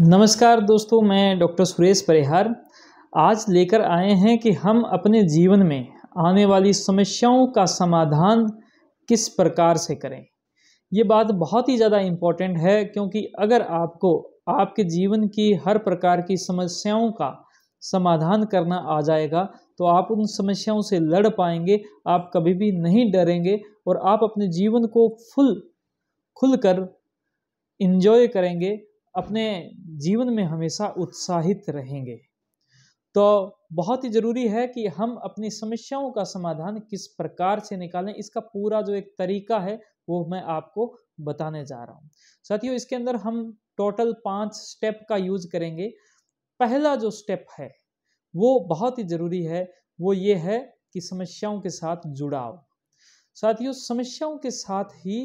नमस्कार दोस्तों मैं डॉक्टर सुरेश परिहार आज लेकर आए हैं कि हम अपने जीवन में आने वाली समस्याओं का समाधान किस प्रकार से करें ये बात बहुत ही ज़्यादा इम्पॉर्टेंट है क्योंकि अगर आपको आपके जीवन की हर प्रकार की समस्याओं का समाधान करना आ जाएगा तो आप उन समस्याओं से लड़ पाएंगे आप कभी भी नहीं डरेंगे और आप अपने जीवन को फुल खुल कर इन्जॉय करेंगे अपने जीवन में हमेशा उत्साहित रहेंगे तो बहुत ही ज़रूरी है कि हम अपनी समस्याओं का समाधान किस प्रकार से निकालें इसका पूरा जो एक तरीका है वो मैं आपको बताने जा रहा हूँ साथियों इसके अंदर हम टोटल पांच स्टेप का यूज करेंगे पहला जो स्टेप है वो बहुत ही ज़रूरी है वो ये है कि समस्याओं के साथ जुड़ाव साथियों समस्याओं के साथ ही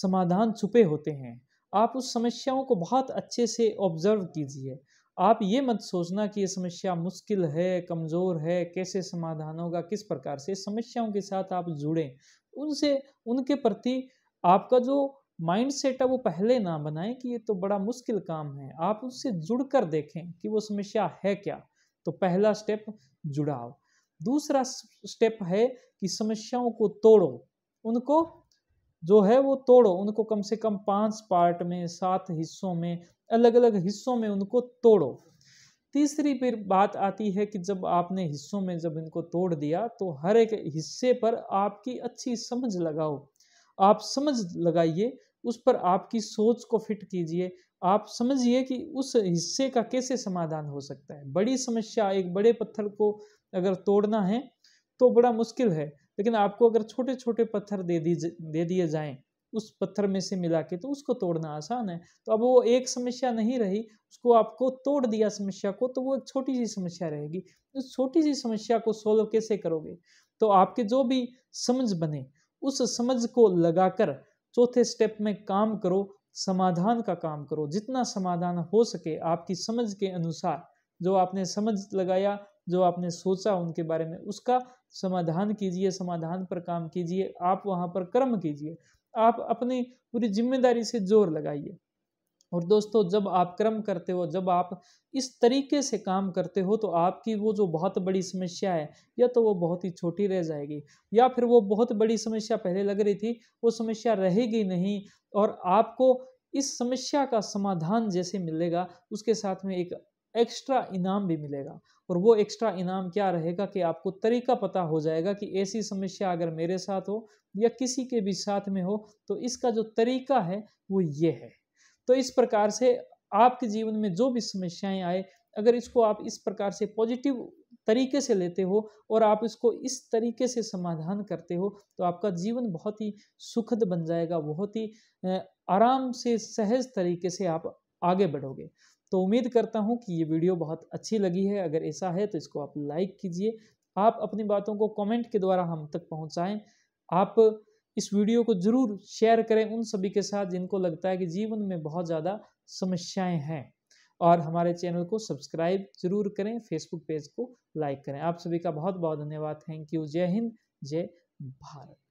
समाधान छुपे होते हैं आप उस समस्याओं को बहुत अच्छे से ऑब्ज़र्व कीजिए आप ये मत सोचना कि ये समस्या मुश्किल है कमज़ोर है कैसे समाधान होगा किस प्रकार से समस्याओं के साथ आप जुड़ें उनसे उनके प्रति आपका जो माइंड सेट है वो पहले ना बनाएं कि ये तो बड़ा मुश्किल काम है आप उससे जुड़ कर देखें कि वो समस्या है क्या तो पहला स्टेप जुड़ाव दूसरा स्टेप है कि समस्याओं को तोड़ो उनको जो है वो तोड़ो उनको कम से कम पांच पार्ट में सात हिस्सों में अलग अलग हिस्सों में उनको तोड़ो तीसरी फिर बात आती है कि जब आपने हिस्सों में जब इनको तोड़ दिया तो हर एक हिस्से पर आपकी अच्छी समझ लगाओ आप समझ लगाइए उस पर आपकी सोच को फिट कीजिए आप समझिए कि उस हिस्से का कैसे समाधान हो सकता है बड़ी समस्या एक बड़े पत्थर को अगर तोड़ना है तो बड़ा मुश्किल है लेकिन आपको अगर छोटे छोटे पत्थर दे दी दे दिए जाएं उस पत्थर में से मिला के तो उसको तोड़ना आसान है तो अब वो एक समस्या नहीं रही उसको आपको तोड़ दिया समस्या को तो वो एक छोटी सी समस्या रहेगी उस तो छोटी सी समस्या को सोल्व कैसे करोगे तो आपके जो भी समझ बने उस समझ को लगाकर चौथे स्टेप में काम करो समाधान का काम करो जितना समाधान हो सके आपकी समझ के अनुसार जो आपने समझ लगाया जो आपने सोचा उनके बारे में उसका समाधान कीजिए समाधान पर काम कीजिए आप वहाँ पर कर्म कीजिए आप अपनी पूरी जिम्मेदारी से जोर लगाइए और दोस्तों जब आप कर्म करते हो जब आप इस तरीके से काम करते हो तो आपकी वो जो बहुत बड़ी समस्या है या तो वो बहुत ही छोटी रह जाएगी या फिर वो बहुत बड़ी समस्या पहले लग रही थी वो समस्या रहेगी नहीं और आपको इस समस्या का समाधान जैसे मिलेगा उसके साथ में एक एक्स्ट्रा इनाम भी मिलेगा और वो एक्स्ट्रा इनाम क्या रहेगा कि आपको तरीका पता हो जाएगा कि ऐसी समस्या अगर मेरे साथ हो या किसी के भी साथ में हो तो इसका जो तरीका है वो ये है तो इस प्रकार से आपके जीवन में जो भी समस्याएं आए अगर इसको आप इस प्रकार से पॉजिटिव तरीके से लेते हो और आप इसको इस तरीके से समाधान करते हो तो आपका जीवन बहुत ही सुखद बन जाएगा बहुत ही आराम से सहज तरीके से आप आगे बढ़ोगे तो उम्मीद करता हूँ कि ये वीडियो बहुत अच्छी लगी है अगर ऐसा है तो इसको आप लाइक कीजिए आप अपनी बातों को कमेंट के द्वारा हम तक पहुँचाएँ आप इस वीडियो को ज़रूर शेयर करें उन सभी के साथ जिनको लगता है कि जीवन में बहुत ज़्यादा समस्याएँ हैं और हमारे चैनल को सब्सक्राइब जरूर करें फेसबुक पेज को लाइक करें आप सभी का बहुत बहुत धन्यवाद थैंक यू जय हिंद जय भारत